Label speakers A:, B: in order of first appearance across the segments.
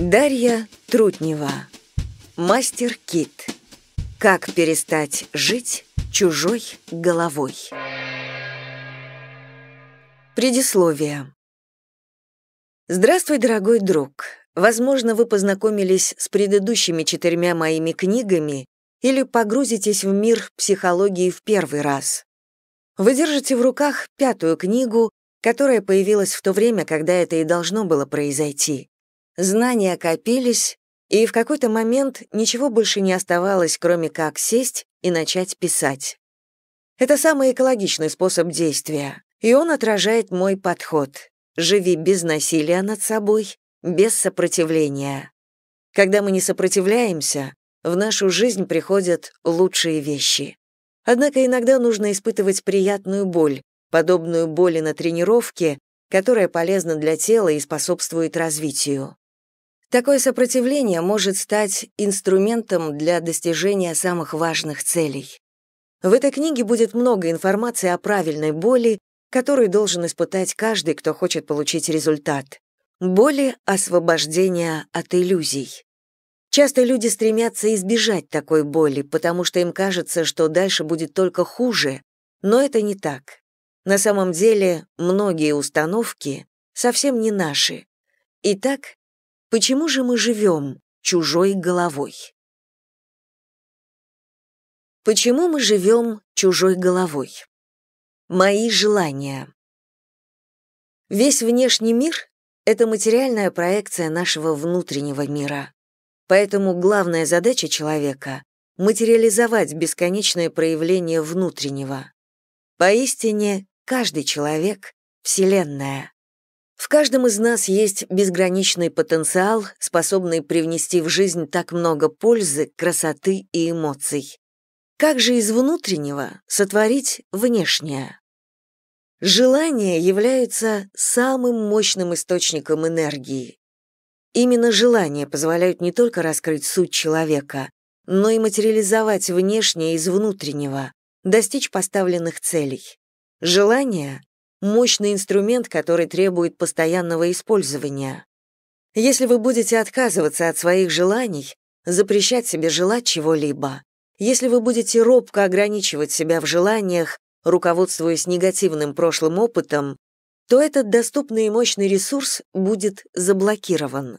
A: Дарья Трутнева. Мастер Кит. Как перестать жить чужой головой. Предисловие. Здравствуй, дорогой друг. Возможно, вы познакомились с предыдущими четырьмя моими книгами или погрузитесь в мир психологии в первый раз. Вы держите в руках пятую книгу, которая появилась в то время, когда это и должно было произойти. Знания копились, и в какой-то момент ничего больше не оставалось, кроме как сесть и начать писать. Это самый экологичный способ действия, и он отражает мой подход. Живи без насилия над собой, без сопротивления. Когда мы не сопротивляемся, в нашу жизнь приходят лучшие вещи. Однако иногда нужно испытывать приятную боль, подобную боли на тренировке, которая полезна для тела и способствует развитию. Такое сопротивление может стать инструментом для достижения самых важных целей. В этой книге будет много информации о правильной боли, которую должен испытать каждый, кто хочет получить результат. Боли освобождения от иллюзий. Часто люди стремятся избежать такой боли, потому что им кажется, что дальше будет только хуже, но это не так. На самом деле, многие установки совсем не наши. Итак, Почему же мы живем чужой головой? Почему мы живем чужой головой? Мои желания. Весь внешний мир — это материальная проекция нашего внутреннего мира. Поэтому главная задача человека — материализовать бесконечное проявление внутреннего. Поистине, каждый человек — Вселенная. В каждом из нас есть безграничный потенциал, способный привнести в жизнь так много пользы, красоты и эмоций. Как же из внутреннего сотворить внешнее? Желание является самым мощным источником энергии. Именно желания позволяют не только раскрыть суть человека, но и материализовать внешнее из внутреннего, достичь поставленных целей. Желания мощный инструмент, который требует постоянного использования. Если вы будете отказываться от своих желаний, запрещать себе желать чего-либо, если вы будете робко ограничивать себя в желаниях, руководствуясь негативным прошлым опытом, то этот доступный и мощный ресурс будет заблокирован.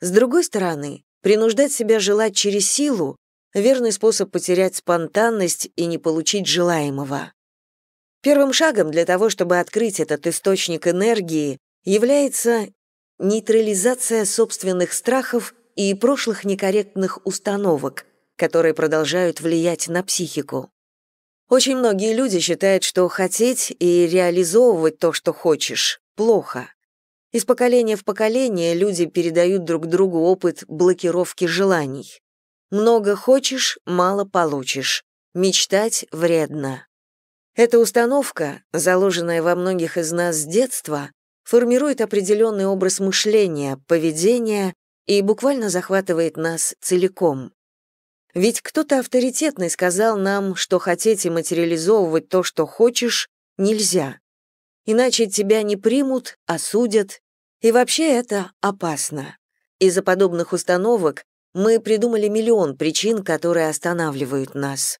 A: С другой стороны, принуждать себя желать через силу — верный способ потерять спонтанность и не получить желаемого. Первым шагом для того, чтобы открыть этот источник энергии, является нейтрализация собственных страхов и прошлых некорректных установок, которые продолжают влиять на психику. Очень многие люди считают, что хотеть и реализовывать то, что хочешь, плохо. Из поколения в поколение люди передают друг другу опыт блокировки желаний. Много хочешь, мало получишь. Мечтать вредно. Эта установка, заложенная во многих из нас с детства, формирует определенный образ мышления, поведения и буквально захватывает нас целиком. Ведь кто-то авторитетный сказал нам, что хотеть и материализовывать то, что хочешь, нельзя. Иначе тебя не примут, осудят, и вообще это опасно. Из-за подобных установок мы придумали миллион причин, которые останавливают нас.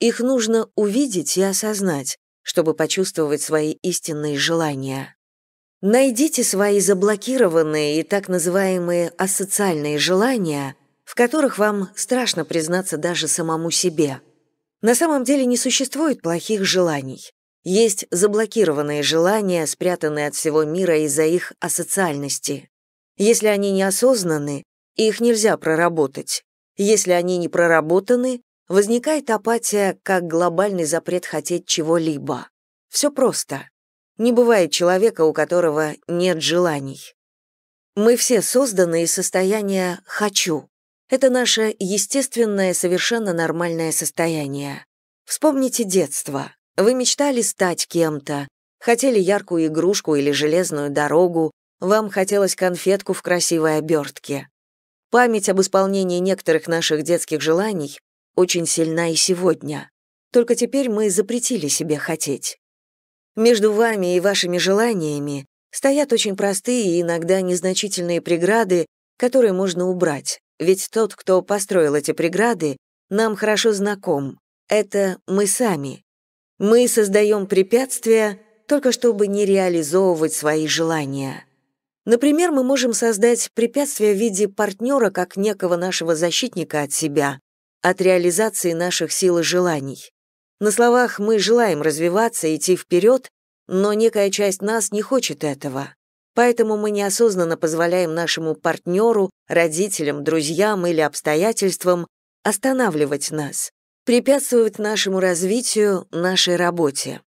A: Их нужно увидеть и осознать, чтобы почувствовать свои истинные желания. Найдите свои заблокированные и так называемые асоциальные желания, в которых вам страшно признаться даже самому себе. На самом деле не существует плохих желаний. Есть заблокированные желания, спрятанные от всего мира из-за их асоциальности. Если они неосознаны, их нельзя проработать. Если они не проработаны, возникает апатия как глобальный запрет хотеть чего-либо. Все просто. Не бывает человека, у которого нет желаний. Мы все созданы из состояния «хочу». Это наше естественное, совершенно нормальное состояние. Вспомните детство. Вы мечтали стать кем-то, хотели яркую игрушку или железную дорогу, вам хотелось конфетку в красивой обертке. Память об исполнении некоторых наших детских желаний очень сильна и сегодня. Только теперь мы запретили себе хотеть. Между вами и вашими желаниями стоят очень простые и иногда незначительные преграды, которые можно убрать, ведь тот, кто построил эти преграды, нам хорошо знаком. Это мы сами. Мы создаем препятствия, только чтобы не реализовывать свои желания. Например, мы можем создать препятствия в виде партнера как некого нашего защитника от себя, от реализации наших сил и желаний. На словах мы желаем развиваться, идти вперед, но некая часть нас не хочет этого. Поэтому мы неосознанно позволяем нашему партнеру, родителям, друзьям или обстоятельствам останавливать нас, препятствовать нашему развитию, нашей работе.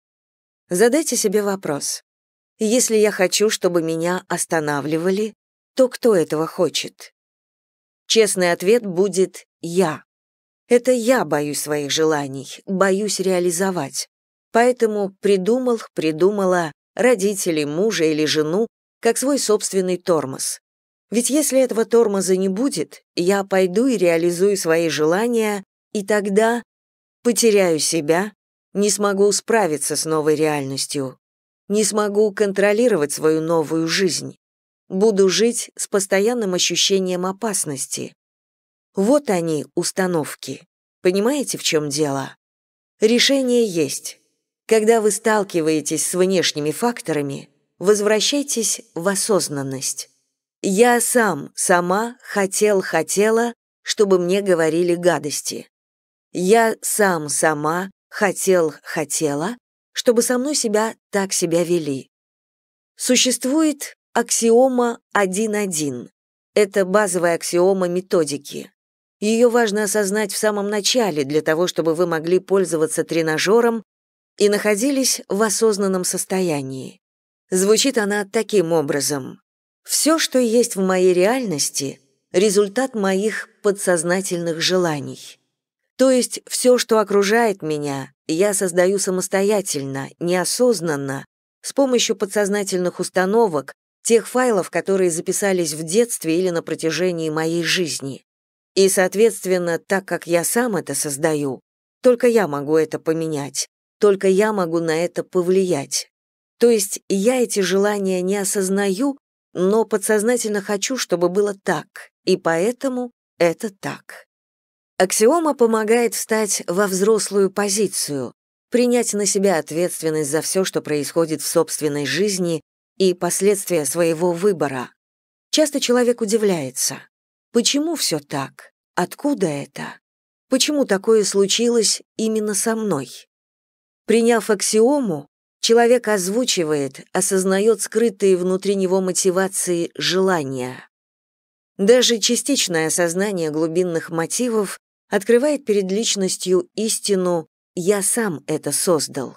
A: Задайте себе вопрос. Если я хочу, чтобы меня останавливали, то кто этого хочет? Честный ответ будет «я». Это я боюсь своих желаний, боюсь реализовать. Поэтому придумал, придумала родителей, мужа или жену как свой собственный тормоз. Ведь если этого тормоза не будет, я пойду и реализую свои желания, и тогда потеряю себя, не смогу справиться с новой реальностью, не смогу контролировать свою новую жизнь. Буду жить с постоянным ощущением опасности. Вот они, установки. Понимаете, в чем дело? Решение есть. Когда вы сталкиваетесь с внешними факторами, возвращайтесь в осознанность. Я сам, сама хотел, хотела, чтобы мне говорили гадости. Я сам, сама хотел, хотела, чтобы со мной себя так себя вели. Существует аксиома 1.1. Это базовая аксиома методики. Ее важно осознать в самом начале для того, чтобы вы могли пользоваться тренажером и находились в осознанном состоянии. Звучит она таким образом. «Все, что есть в моей реальности, результат моих подсознательных желаний. То есть все, что окружает меня, я создаю самостоятельно, неосознанно, с помощью подсознательных установок, тех файлов, которые записались в детстве или на протяжении моей жизни. И, соответственно, так как я сам это создаю, только я могу это поменять, только я могу на это повлиять. То есть я эти желания не осознаю, но подсознательно хочу, чтобы было так, и поэтому это так. Аксиома помогает встать во взрослую позицию, принять на себя ответственность за все, что происходит в собственной жизни и последствия своего выбора. Часто человек удивляется. Почему все так? Откуда это? Почему такое случилось именно со мной? Приняв аксиому, человек озвучивает, осознает скрытые внутри него мотивации желания. Даже частичное осознание глубинных мотивов открывает перед личностью истину «я сам это создал».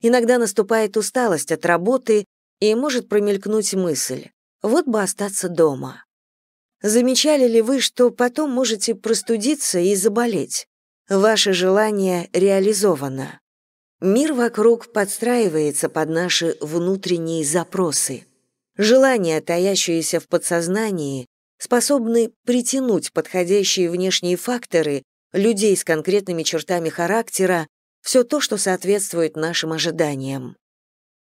A: Иногда наступает усталость от работы и может промелькнуть мысль «вот бы остаться дома». Замечали ли вы, что потом можете простудиться и заболеть? Ваше желание реализовано. Мир вокруг подстраивается под наши внутренние запросы. Желания, таящиеся в подсознании, способны притянуть подходящие внешние факторы, людей с конкретными чертами характера, все то, что соответствует нашим ожиданиям.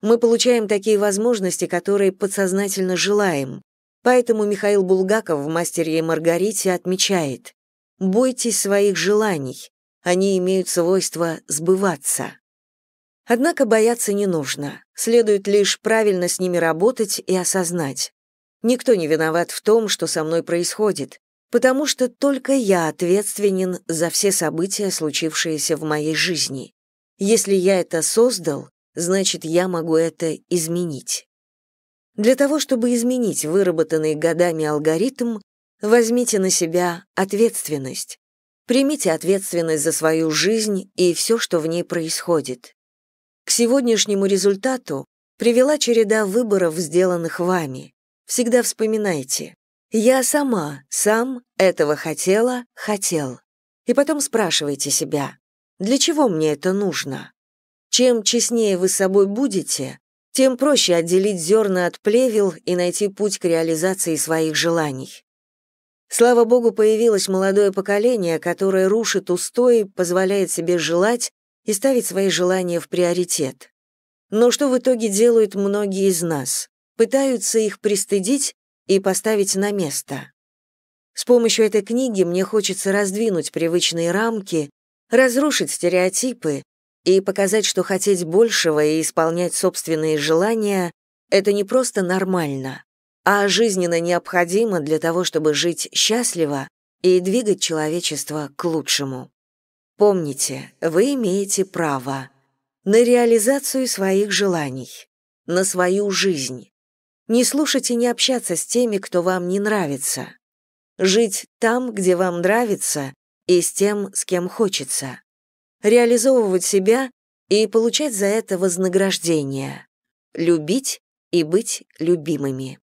A: Мы получаем такие возможности, которые подсознательно желаем, Поэтому Михаил Булгаков в «Мастере и Маргарите» отмечает «Бойтесь своих желаний, они имеют свойство сбываться». Однако бояться не нужно, следует лишь правильно с ними работать и осознать. Никто не виноват в том, что со мной происходит, потому что только я ответственен за все события, случившиеся в моей жизни. Если я это создал, значит, я могу это изменить. Для того, чтобы изменить выработанный годами алгоритм, возьмите на себя ответственность. Примите ответственность за свою жизнь и все, что в ней происходит. К сегодняшнему результату привела череда выборов, сделанных вами. Всегда вспоминайте. Я сама, сам этого хотела, хотел. И потом спрашивайте себя, для чего мне это нужно? Чем честнее вы с собой будете, тем проще отделить зерна от плевел и найти путь к реализации своих желаний. Слава богу, появилось молодое поколение, которое рушит устои, позволяет себе желать и ставить свои желания в приоритет. Но что в итоге делают многие из нас? Пытаются их пристыдить и поставить на место. С помощью этой книги мне хочется раздвинуть привычные рамки, разрушить стереотипы и показать, что хотеть большего и исполнять собственные желания — это не просто нормально, а жизненно необходимо для того, чтобы жить счастливо и двигать человечество к лучшему. Помните, вы имеете право на реализацию своих желаний, на свою жизнь. Не слушайте и не общаться с теми, кто вам не нравится. Жить там, где вам нравится, и с тем, с кем хочется реализовывать себя и получать за это вознаграждение, любить и быть любимыми.